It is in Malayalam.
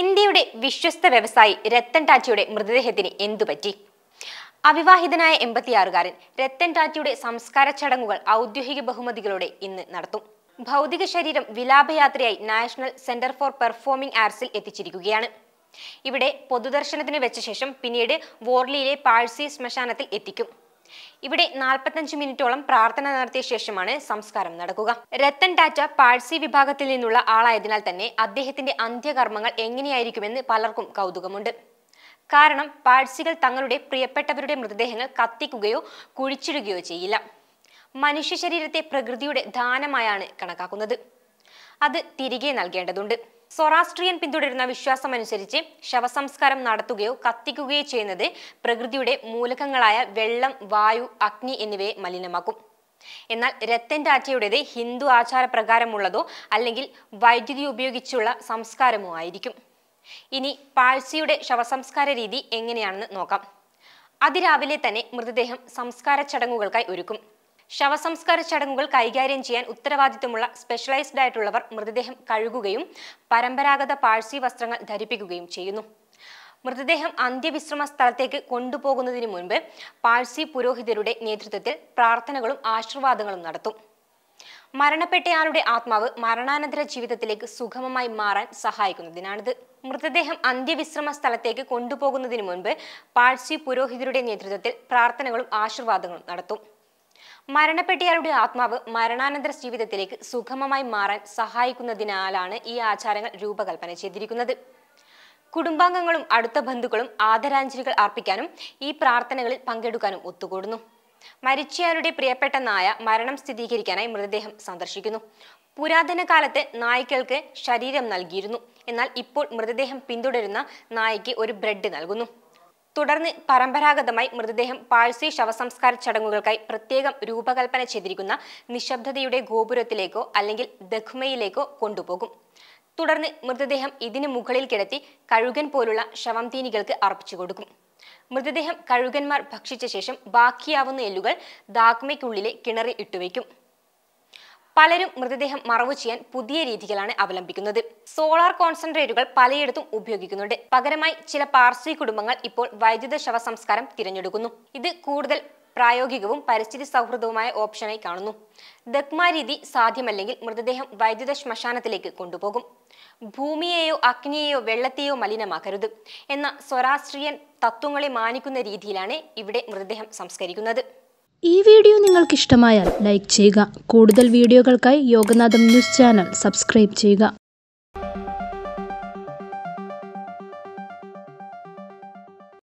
ഇന്ത്യയുടെ വിശ്വസ്ത വ്യവസായി രത്തൻ ടാറ്റയുടെ മൃതദേഹത്തിന് എന്തുപറ്റി അവിവാഹിതനായ എൺപത്തിയാറുകാരൻ രത്തൻ ടാറ്റയുടെ സംസ്കാര ചടങ്ങുകൾ ഔദ്യോഗിക ബഹുമതികളോടെ ഇന്ന് നടത്തും ഭൗതിക ശരീരം വിലാപയാത്രയായി നാഷണൽ സെന്റർ ഫോർ പെർഫോമിംഗ് ആർട്സിൽ എത്തിച്ചിരിക്കുകയാണ് ഇവിടെ പൊതുദർശനത്തിന് വെച്ച ശേഷം പിന്നീട് വോർലിയിലെ പാഴ്സി ശ്മശാനത്തിൽ എത്തിക്കും ഇവിടെ നാൽപ്പത്തഞ്ച് മിനിറ്റോളം പ്രാർത്ഥന നടത്തിയ ശേഷമാണ് സംസ്കാരം നടക്കുക രത്തൻ ടാറ്റ പാഴ്സി വിഭാഗത്തിൽ നിന്നുള്ള ആളായതിനാൽ തന്നെ അദ്ദേഹത്തിന്റെ അന്ത്യകർമ്മങ്ങൾ എങ്ങനെയായിരിക്കുമെന്ന് പലർക്കും കൗതുകമുണ്ട് കാരണം പാഴ്സികൾ തങ്ങളുടെ പ്രിയപ്പെട്ടവരുടെ മൃതദേഹങ്ങൾ കത്തിക്കുകയോ കുഴിച്ചിടുകയോ ചെയ്യില്ല മനുഷ്യ ശരീരത്തെ പ്രകൃതിയുടെ ദാനമായാണ് കണക്കാക്കുന്നത് അത് തിരികെ നൽകേണ്ടതുണ്ട് സൊറാസ്ട്രിയൻ പിന്തുടരുന്ന വിശ്വാസമനുസരിച്ച് ശവസംസ്കാരം നടത്തുകയോ കത്തിക്കുകയോ ചെയ്യുന്നത് പ്രകൃതിയുടെ മൂലകങ്ങളായ വെള്ളം വായു അഗ്നി എന്നിവയെ മലിനമാക്കും എന്നാൽ രത്തൻ ടാറ്റയുടേത് ഹിന്ദു ആചാരപ്രകാരമുള്ളതോ അല്ലെങ്കിൽ വൈദ്യുതി ഉപയോഗിച്ചുള്ള സംസ്കാരമോ ആയിരിക്കും ഇനി പാഴ്സിയുടെ ശവസംസ്കാര രീതി എങ്ങനെയാണെന്ന് നോക്കാം അതിരാവിലെ തന്നെ മൃതദേഹം സംസ്കാര ചടങ്ങുകൾക്കായി ഒരുക്കും ശവസംസ്കാര ചടങ്ങുകൾ കൈകാര്യം ചെയ്യാൻ ഉത്തരവാദിത്വമുള്ള സ്പെഷ്യലൈസ്ഡ് ആയിട്ടുള്ളവർ മൃതദേഹം കഴുകുകയും പരമ്പരാഗത പാഴ്സി വസ്ത്രങ്ങൾ ധരിപ്പിക്കുകയും ചെയ്യുന്നു മൃതദേഹം അന്ത്യവിശ്രമ സ്ഥലത്തേക്ക് കൊണ്ടുപോകുന്നതിന് മുൻപ് പാഴ്സി പുരോഹിതരുടെ നേതൃത്വത്തിൽ പ്രാർത്ഥനകളും ആശീർവാദങ്ങളും നടത്തും മരണപ്പെട്ടയാളുടെ ആത്മാവ് മരണാനന്തര ജീവിതത്തിലേക്ക് സുഗമമായി മാറാൻ സഹായിക്കുന്നതിനാണിത് മൃതദേഹം അന്ത്യവിശ്രമ സ്ഥലത്തേക്ക് കൊണ്ടുപോകുന്നതിന് മുൻപ് പാഴ്സി പുരോഹിതരുടെ നേതൃത്വത്തിൽ പ്രാർത്ഥനകളും ആശീർവാദങ്ങളും നടത്തും മരണപ്പെട്ടയാളുടെ ആത്മാവ് മരണാനന്തര ജീവിതത്തിലേക്ക് സുഗമമായി മാറാൻ സഹായിക്കുന്നതിനാലാണ് ഈ ആചാരങ്ങൾ രൂപകൽപ്പന ചെയ്തിരിക്കുന്നത് കുടുംബാംഗങ്ങളും അടുത്ത ബന്ധുക്കളും ആദരാഞ്ജലികൾ അർപ്പിക്കാനും ഈ പ്രാർത്ഥനകളിൽ പങ്കെടുക്കാനും ഒത്തുകൂടുന്നു മരിച്ചയാളുടെ പ്രിയപ്പെട്ട നായ മരണം സ്ഥിരീകരിക്കാനായി മൃതദേഹം സന്ദർശിക്കുന്നു പുരാതന കാലത്ത് നായ്ക്കൾക്ക് ശരീരം നൽകിയിരുന്നു എന്നാൽ ഇപ്പോൾ മൃതദേഹം പിന്തുടരുന്ന നായയ്ക്ക് ഒരു ബ്രെഡ് നൽകുന്നു തുടർന്ന് പരമ്പരാഗതമായി മൃതദേഹം പാഴ്സി ശവസംസ്കാര ചടങ്ങുകൾക്കായി പ്രത്യേകം രൂപകൽപ്പന ചെയ്തിരിക്കുന്ന നിശബ്ദതയുടെ ഗോപുരത്തിലേക്കോ അല്ലെങ്കിൽ ദഖ്മയിലേക്കോ കൊണ്ടുപോകും തുടർന്ന് മൃതദേഹം ഇതിന് മുകളിൽ കിടത്തി കഴുകൻ പോലുള്ള ശവംതീനികൾക്ക് അർപ്പിച്ചു കൊടുക്കും മൃതദേഹം കഴുകന്മാർ ഭക്ഷിച്ച ശേഷം ബാക്കിയാവുന്ന എല്ലുകൾ ദാഖ്മയ്ക്കുള്ളിലെ കിണറിൽ ഇട്ടുവയ്ക്കും പലരും മൃതദേഹം മറവു ചെയ്യാൻ പുതിയ രീതികളാണ് അവലംബിക്കുന്നത് സോളാർ കോൺസെൻട്രേറ്റുകൾ പലയിടത്തും ഉപയോഗിക്കുന്നുണ്ട് പകരമായി ചില പാർസി കുടുംബങ്ങൾ ഇപ്പോൾ വൈദ്യുത സംസ്കാരം തിരഞ്ഞെടുക്കുന്നു ഇത് കൂടുതൽ പ്രായോഗികവും പരിസ്ഥിതി സൗഹൃദവുമായ ഓപ്ഷനായി കാണുന്നു ദഗ്മ രീതി സാധ്യമല്ലെങ്കിൽ മൃതദേഹം വൈദ്യുത ശ്മശാനത്തിലേക്ക് കൊണ്ടുപോകും ഭൂമിയെയോ അഗ്നിയെയോ വെള്ളത്തെയോ മലിനമാക്കരുത് എന്ന സ്വരാഷ്ട്രീയൻ തത്വങ്ങളെ മാനിക്കുന്ന രീതിയിലാണ് ഇവിടെ മൃതദേഹം സംസ്കരിക്കുന്നത് ഈ വീഡിയോ നിങ്ങൾക്ക് ഇഷ്ടമായാൽ ലൈക്ക് ചെയ്യുക കൂടുതൽ വീഡിയോകൾക്കായി യോഗനാഥം ന്യൂസ് ചാനൽ സബ്സ്ക്രൈബ് ചെയ്യുക